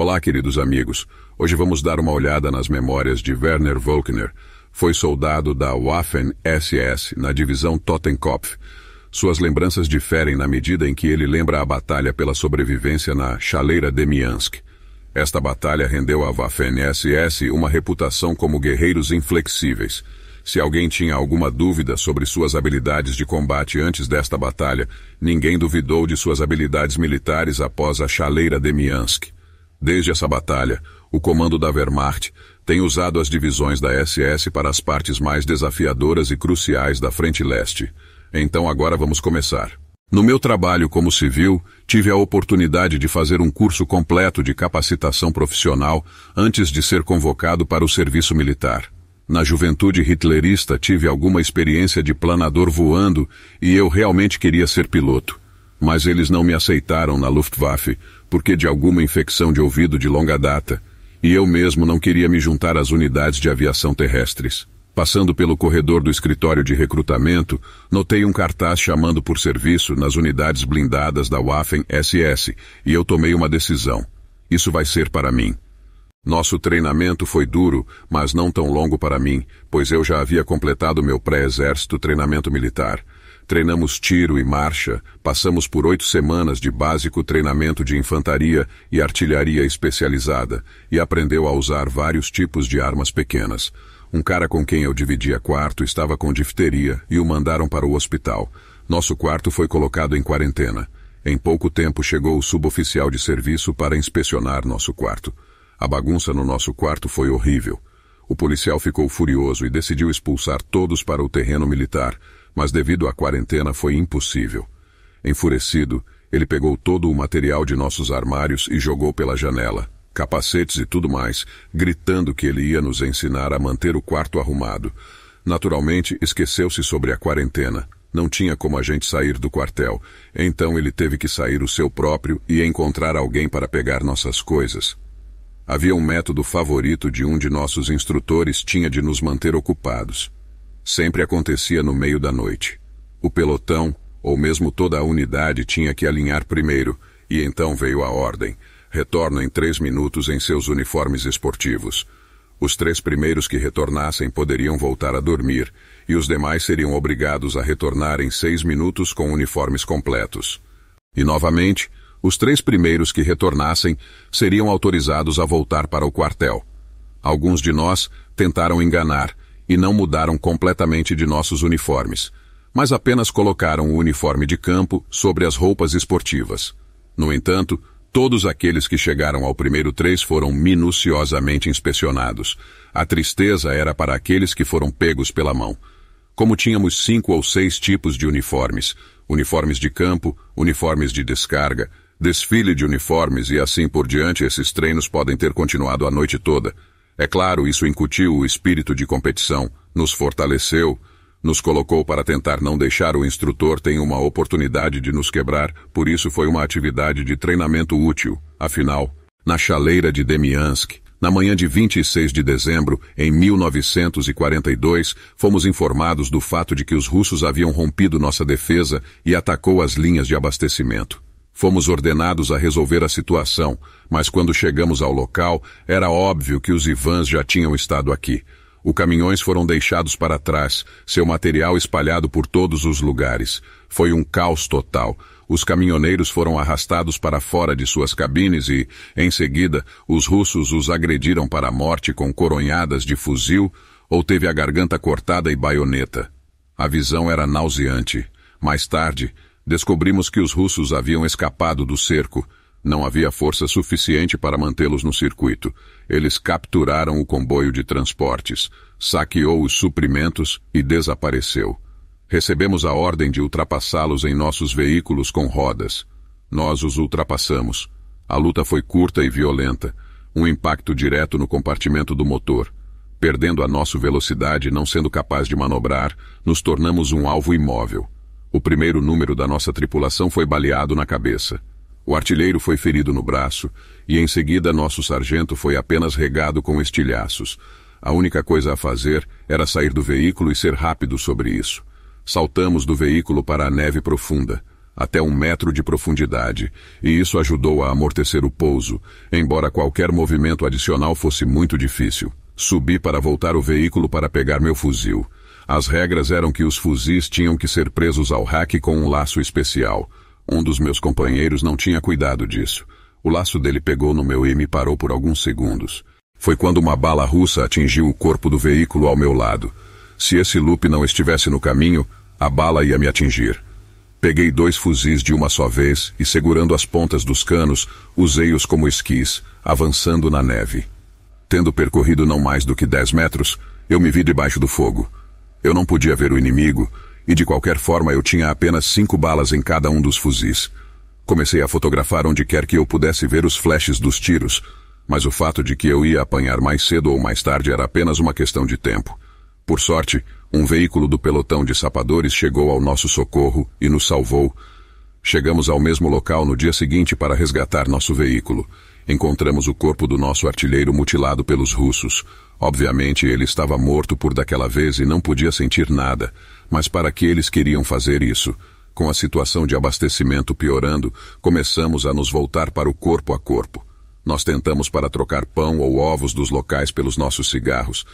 Olá, queridos amigos. Hoje vamos dar uma olhada nas memórias de Werner Volkner. Foi soldado da Waffen-SS na divisão Totenkopf. Suas lembranças diferem na medida em que ele lembra a batalha pela sobrevivência na chaleira de Miansk. Esta batalha rendeu à Waffen-SS uma reputação como guerreiros inflexíveis. Se alguém tinha alguma dúvida sobre suas habilidades de combate antes desta batalha, ninguém duvidou de suas habilidades militares após a chaleira de Miansk. Desde essa batalha, o comando da Wehrmacht tem usado as divisões da SS para as partes mais desafiadoras e cruciais da Frente Leste. Então agora vamos começar. No meu trabalho como civil, tive a oportunidade de fazer um curso completo de capacitação profissional antes de ser convocado para o serviço militar. Na juventude hitlerista tive alguma experiência de planador voando e eu realmente queria ser piloto mas eles não me aceitaram na Luftwaffe porque de alguma infecção de ouvido de longa data, e eu mesmo não queria me juntar às unidades de aviação terrestres. Passando pelo corredor do escritório de recrutamento, notei um cartaz chamando por serviço nas unidades blindadas da Waffen SS e eu tomei uma decisão. Isso vai ser para mim. Nosso treinamento foi duro, mas não tão longo para mim, pois eu já havia completado meu pré-exército treinamento militar. Treinamos tiro e marcha, passamos por oito semanas de básico treinamento de infantaria e artilharia especializada e aprendeu a usar vários tipos de armas pequenas. Um cara com quem eu dividia quarto estava com difteria e o mandaram para o hospital. Nosso quarto foi colocado em quarentena. Em pouco tempo chegou o suboficial de serviço para inspecionar nosso quarto. A bagunça no nosso quarto foi horrível. O policial ficou furioso e decidiu expulsar todos para o terreno militar, mas devido à quarentena foi impossível. Enfurecido, ele pegou todo o material de nossos armários e jogou pela janela, capacetes e tudo mais, gritando que ele ia nos ensinar a manter o quarto arrumado. Naturalmente, esqueceu-se sobre a quarentena. Não tinha como a gente sair do quartel, então ele teve que sair o seu próprio e encontrar alguém para pegar nossas coisas. Havia um método favorito de um de nossos instrutores tinha de nos manter ocupados sempre acontecia no meio da noite. O pelotão, ou mesmo toda a unidade, tinha que alinhar primeiro, e então veio a ordem. retorno em três minutos em seus uniformes esportivos. Os três primeiros que retornassem poderiam voltar a dormir, e os demais seriam obrigados a retornar em seis minutos com uniformes completos. E novamente, os três primeiros que retornassem seriam autorizados a voltar para o quartel. Alguns de nós tentaram enganar, e não mudaram completamente de nossos uniformes, mas apenas colocaram o uniforme de campo sobre as roupas esportivas. No entanto, todos aqueles que chegaram ao primeiro três foram minuciosamente inspecionados. A tristeza era para aqueles que foram pegos pela mão. Como tínhamos cinco ou seis tipos de uniformes, uniformes de campo, uniformes de descarga, desfile de uniformes e assim por diante, esses treinos podem ter continuado a noite toda. É claro, isso incutiu o espírito de competição, nos fortaleceu, nos colocou para tentar não deixar o instrutor ter uma oportunidade de nos quebrar, por isso foi uma atividade de treinamento útil. Afinal, na chaleira de Demiansk, na manhã de 26 de dezembro, em 1942, fomos informados do fato de que os russos haviam rompido nossa defesa e atacou as linhas de abastecimento. Fomos ordenados a resolver a situação, mas quando chegamos ao local, era óbvio que os Ivans já tinham estado aqui. Os caminhões foram deixados para trás, seu material espalhado por todos os lugares. Foi um caos total. Os caminhoneiros foram arrastados para fora de suas cabines e, em seguida, os russos os agrediram para a morte com coronhadas de fuzil ou teve a garganta cortada e baioneta. A visão era nauseante. Mais tarde, descobrimos que os russos haviam escapado do cerco. Não havia força suficiente para mantê-los no circuito. Eles capturaram o comboio de transportes, saqueou os suprimentos e desapareceu. Recebemos a ordem de ultrapassá-los em nossos veículos com rodas. Nós os ultrapassamos. A luta foi curta e violenta, um impacto direto no compartimento do motor. Perdendo a nossa velocidade e não sendo capaz de manobrar, nos tornamos um alvo imóvel. O primeiro número da nossa tripulação foi baleado na cabeça. O artilheiro foi ferido no braço, e em seguida nosso sargento foi apenas regado com estilhaços. A única coisa a fazer era sair do veículo e ser rápido sobre isso. Saltamos do veículo para a neve profunda, até um metro de profundidade, e isso ajudou a amortecer o pouso, embora qualquer movimento adicional fosse muito difícil. Subi para voltar o veículo para pegar meu fuzil. As regras eram que os fuzis tinham que ser presos ao rack com um laço especial. Um dos meus companheiros não tinha cuidado disso. O laço dele pegou no meu e me parou por alguns segundos. Foi quando uma bala russa atingiu o corpo do veículo ao meu lado. Se esse loop não estivesse no caminho, a bala ia me atingir. Peguei dois fuzis de uma só vez e, segurando as pontas dos canos, usei-os como esquis, avançando na neve. Tendo percorrido não mais do que dez metros, eu me vi debaixo do fogo. Eu não podia ver o inimigo e, de qualquer forma, eu tinha apenas cinco balas em cada um dos fuzis. Comecei a fotografar onde quer que eu pudesse ver os flashes dos tiros, mas o fato de que eu ia apanhar mais cedo ou mais tarde era apenas uma questão de tempo. Por sorte, um veículo do pelotão de sapadores chegou ao nosso socorro e nos salvou. Chegamos ao mesmo local no dia seguinte para resgatar nosso veículo encontramos o corpo do nosso artilheiro mutilado pelos russos. Obviamente ele estava morto por daquela vez e não podia sentir nada, mas para que eles queriam fazer isso? Com a situação de abastecimento piorando, começamos a nos voltar para o corpo a corpo. Nós tentamos para trocar pão ou ovos dos locais pelos nossos cigarros,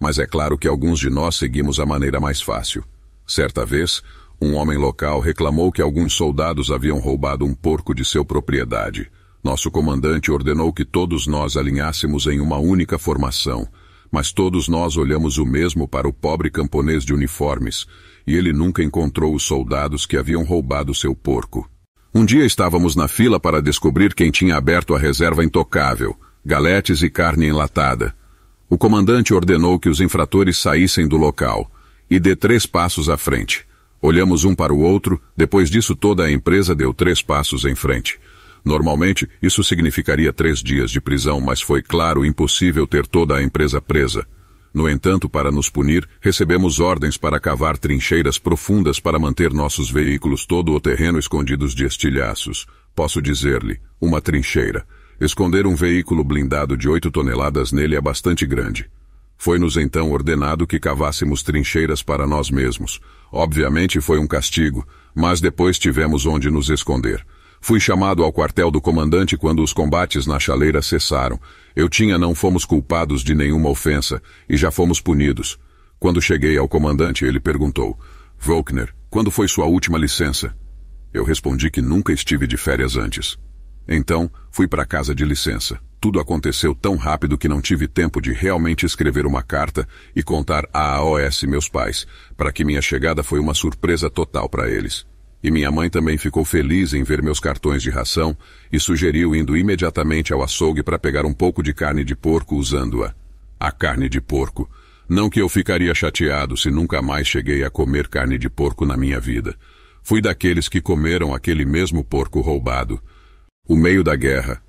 mas é claro que alguns de nós seguimos a maneira mais fácil. Certa vez, um homem local reclamou que alguns soldados haviam roubado um porco de seu propriedade. Nosso comandante ordenou que todos nós alinhássemos em uma única formação, mas todos nós olhamos o mesmo para o pobre camponês de uniformes, e ele nunca encontrou os soldados que haviam roubado seu porco. Um dia estávamos na fila para descobrir quem tinha aberto a reserva intocável, galetes e carne enlatada. O comandante ordenou que os infratores saíssem do local, e dê três passos à frente. Olhamos um para o outro, depois disso toda a empresa deu três passos em frente. Normalmente, isso significaria três dias de prisão, mas foi claro impossível ter toda a empresa presa. No entanto, para nos punir, recebemos ordens para cavar trincheiras profundas para manter nossos veículos todo o terreno escondidos de estilhaços. Posso dizer-lhe, uma trincheira. Esconder um veículo blindado de 8 toneladas nele é bastante grande. Foi-nos então ordenado que cavássemos trincheiras para nós mesmos. Obviamente foi um castigo, mas depois tivemos onde nos esconder. Fui chamado ao quartel do comandante quando os combates na chaleira cessaram. Eu tinha não fomos culpados de nenhuma ofensa e já fomos punidos. Quando cheguei ao comandante, ele perguntou: Volkner, quando foi sua última licença? Eu respondi que nunca estive de férias antes. Então, fui para casa de licença. Tudo aconteceu tão rápido que não tive tempo de realmente escrever uma carta e contar à AOS meus pais, para que minha chegada foi uma surpresa total para eles. E minha mãe também ficou feliz em ver meus cartões de ração e sugeriu indo imediatamente ao açougue para pegar um pouco de carne de porco usando-a. A carne de porco. Não que eu ficaria chateado se nunca mais cheguei a comer carne de porco na minha vida. Fui daqueles que comeram aquele mesmo porco roubado. O meio da guerra.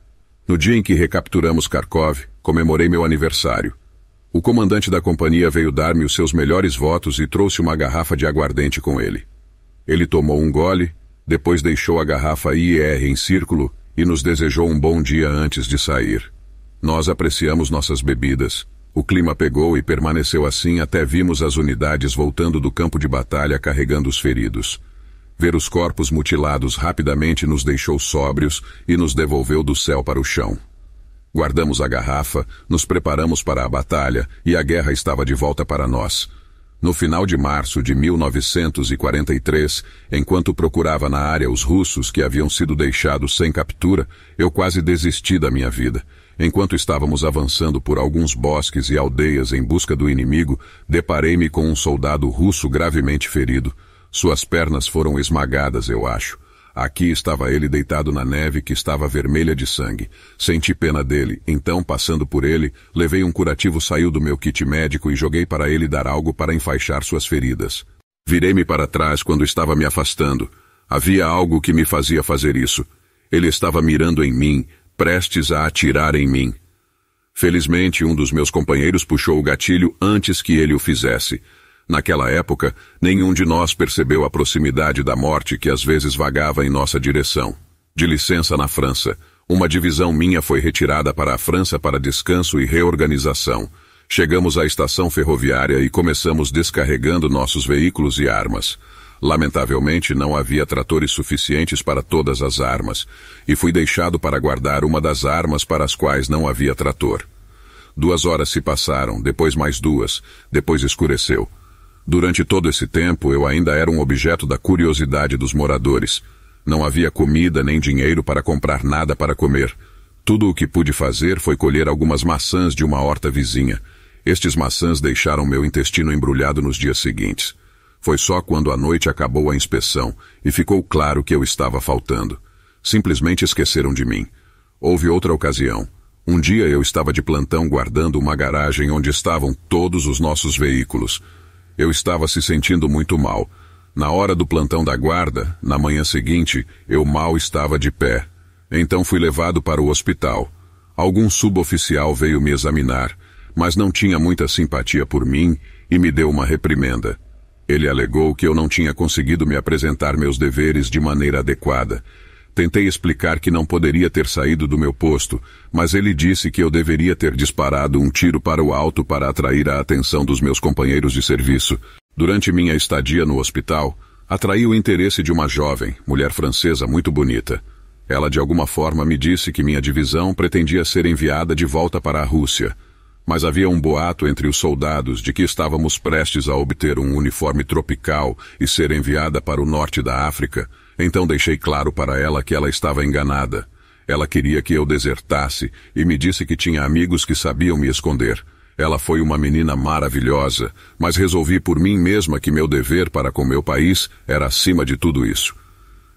No dia em que recapturamos Kharkov, comemorei meu aniversário. O comandante da companhia veio dar-me os seus melhores votos e trouxe uma garrafa de aguardente com ele. Ele tomou um gole, depois deixou a garrafa IR em círculo e nos desejou um bom dia antes de sair. Nós apreciamos nossas bebidas. O clima pegou e permaneceu assim até vimos as unidades voltando do campo de batalha carregando os feridos. Ver os corpos mutilados rapidamente nos deixou sóbrios e nos devolveu do céu para o chão. Guardamos a garrafa, nos preparamos para a batalha e a guerra estava de volta para nós. No final de março de 1943, enquanto procurava na área os russos que haviam sido deixados sem captura, eu quase desisti da minha vida. Enquanto estávamos avançando por alguns bosques e aldeias em busca do inimigo, deparei-me com um soldado russo gravemente ferido. Suas pernas foram esmagadas, eu acho. Aqui estava ele deitado na neve que estava vermelha de sangue. Senti pena dele, então, passando por ele, levei um curativo saiu do meu kit médico e joguei para ele dar algo para enfaixar suas feridas. Virei-me para trás quando estava me afastando. Havia algo que me fazia fazer isso. Ele estava mirando em mim, prestes a atirar em mim. Felizmente, um dos meus companheiros puxou o gatilho antes que ele o fizesse. Naquela época, nenhum de nós percebeu a proximidade da morte que às vezes vagava em nossa direção. De licença na França, uma divisão minha foi retirada para a França para descanso e reorganização. Chegamos à estação ferroviária e começamos descarregando nossos veículos e armas. Lamentavelmente, não havia tratores suficientes para todas as armas, e fui deixado para guardar uma das armas para as quais não havia trator. Duas horas se passaram, depois mais duas, depois escureceu. Durante todo esse tempo, eu ainda era um objeto da curiosidade dos moradores. Não havia comida nem dinheiro para comprar nada para comer. Tudo o que pude fazer foi colher algumas maçãs de uma horta vizinha. Estes maçãs deixaram meu intestino embrulhado nos dias seguintes. Foi só quando a noite acabou a inspeção e ficou claro que eu estava faltando. Simplesmente esqueceram de mim. Houve outra ocasião. Um dia eu estava de plantão guardando uma garagem onde estavam todos os nossos veículos. Eu estava se sentindo muito mal. Na hora do plantão da guarda, na manhã seguinte, eu mal estava de pé. Então fui levado para o hospital. Algum suboficial veio me examinar, mas não tinha muita simpatia por mim e me deu uma reprimenda. Ele alegou que eu não tinha conseguido me apresentar meus deveres de maneira adequada Tentei explicar que não poderia ter saído do meu posto, mas ele disse que eu deveria ter disparado um tiro para o alto para atrair a atenção dos meus companheiros de serviço. Durante minha estadia no hospital, atraí o interesse de uma jovem, mulher francesa muito bonita. Ela de alguma forma me disse que minha divisão pretendia ser enviada de volta para a Rússia, mas havia um boato entre os soldados de que estávamos prestes a obter um uniforme tropical e ser enviada para o norte da África, então deixei claro para ela que ela estava enganada. Ela queria que eu desertasse e me disse que tinha amigos que sabiam me esconder. Ela foi uma menina maravilhosa, mas resolvi por mim mesma que meu dever para com meu país era acima de tudo isso.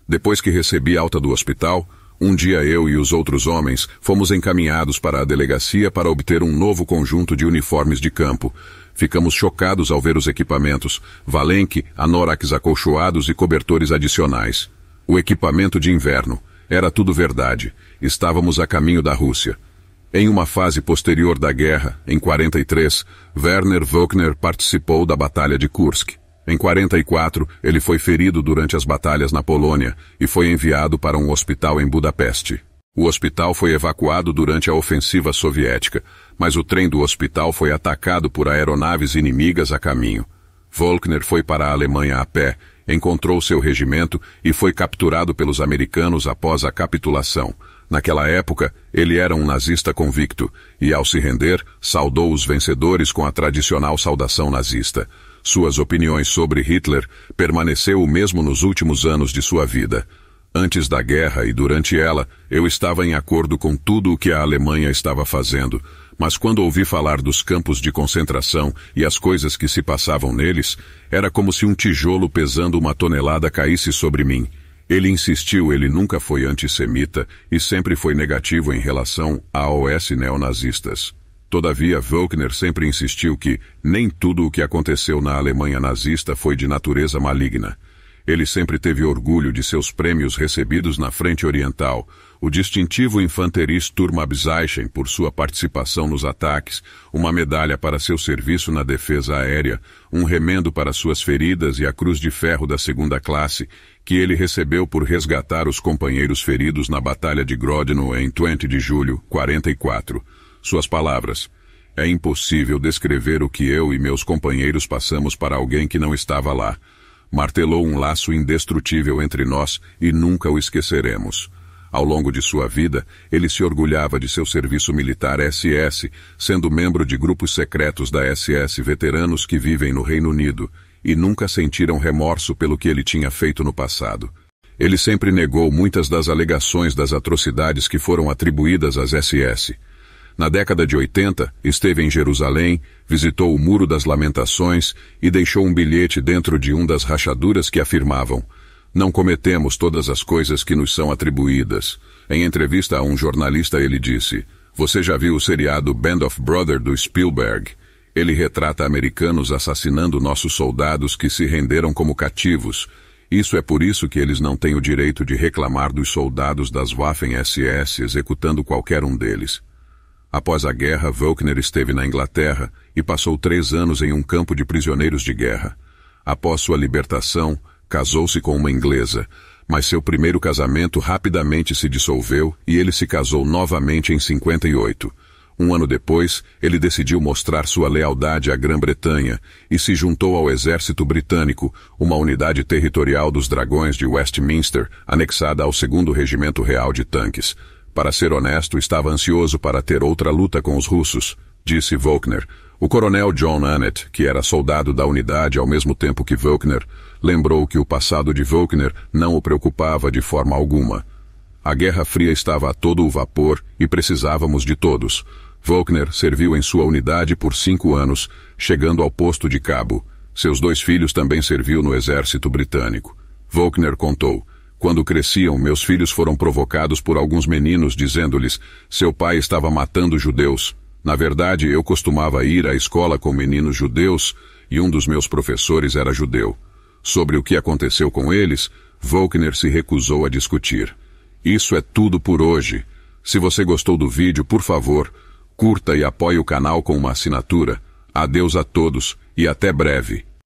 Depois que recebi alta do hospital, um dia eu e os outros homens fomos encaminhados para a delegacia para obter um novo conjunto de uniformes de campo, Ficamos chocados ao ver os equipamentos, valenque, anoraques acolchoados e cobertores adicionais. O equipamento de inverno. Era tudo verdade. Estávamos a caminho da Rússia. Em uma fase posterior da guerra, em 43, Werner Wöchner participou da Batalha de Kursk. Em 44, ele foi ferido durante as batalhas na Polônia e foi enviado para um hospital em Budapeste. O hospital foi evacuado durante a ofensiva soviética, mas o trem do hospital foi atacado por aeronaves inimigas a caminho. Volkner foi para a Alemanha a pé, encontrou seu regimento e foi capturado pelos americanos após a capitulação. Naquela época, ele era um nazista convicto e, ao se render, saudou os vencedores com a tradicional saudação nazista. Suas opiniões sobre Hitler permaneceu o mesmo nos últimos anos de sua vida. Antes da guerra e durante ela, eu estava em acordo com tudo o que a Alemanha estava fazendo, mas quando ouvi falar dos campos de concentração e as coisas que se passavam neles, era como se um tijolo pesando uma tonelada caísse sobre mim. Ele insistiu, ele nunca foi antissemita e sempre foi negativo em relação a OS neonazistas. Todavia, Wölkner sempre insistiu que nem tudo o que aconteceu na Alemanha nazista foi de natureza maligna. Ele sempre teve orgulho de seus prêmios recebidos na Frente Oriental, o distintivo infanteris Turmabzeichen por sua participação nos ataques, uma medalha para seu serviço na defesa aérea, um remendo para suas feridas e a cruz de ferro da segunda classe, que ele recebeu por resgatar os companheiros feridos na Batalha de Grodno em 20 de julho, 44. Suas palavras. É impossível descrever o que eu e meus companheiros passamos para alguém que não estava lá. Martelou um laço indestrutível entre nós e nunca o esqueceremos. Ao longo de sua vida, ele se orgulhava de seu serviço militar SS, sendo membro de grupos secretos da SS veteranos que vivem no Reino Unido e nunca sentiram remorso pelo que ele tinha feito no passado. Ele sempre negou muitas das alegações das atrocidades que foram atribuídas às SS. Na década de 80, esteve em Jerusalém, visitou o Muro das Lamentações e deixou um bilhete dentro de um das rachaduras que afirmavam não cometemos todas as coisas que nos são atribuídas. Em entrevista a um jornalista, ele disse: Você já viu o seriado Band of Brothers do Spielberg? Ele retrata americanos assassinando nossos soldados que se renderam como cativos. Isso é por isso que eles não têm o direito de reclamar dos soldados das Waffen-SS executando qualquer um deles. Após a guerra, Volkner esteve na Inglaterra e passou três anos em um campo de prisioneiros de guerra. Após sua libertação, casou-se com uma inglesa, mas seu primeiro casamento rapidamente se dissolveu e ele se casou novamente em 58. Um ano depois, ele decidiu mostrar sua lealdade à Grã-Bretanha e se juntou ao Exército Britânico, uma unidade territorial dos Dragões de Westminster, anexada ao 2 Regimento Real de Tanques. Para ser honesto, estava ansioso para ter outra luta com os russos, disse Volkner, o coronel John Annett, que era soldado da unidade ao mesmo tempo que Volkner, lembrou que o passado de Volkner não o preocupava de forma alguma. A Guerra Fria estava a todo o vapor e precisávamos de todos. Volkner serviu em sua unidade por cinco anos, chegando ao posto de cabo. Seus dois filhos também serviu no exército britânico. Volkner contou, quando cresciam, meus filhos foram provocados por alguns meninos dizendo-lhes seu pai estava matando judeus. Na verdade, eu costumava ir à escola com meninos judeus e um dos meus professores era judeu. Sobre o que aconteceu com eles, Volkner se recusou a discutir. Isso é tudo por hoje. Se você gostou do vídeo, por favor, curta e apoie o canal com uma assinatura. Adeus a todos e até breve.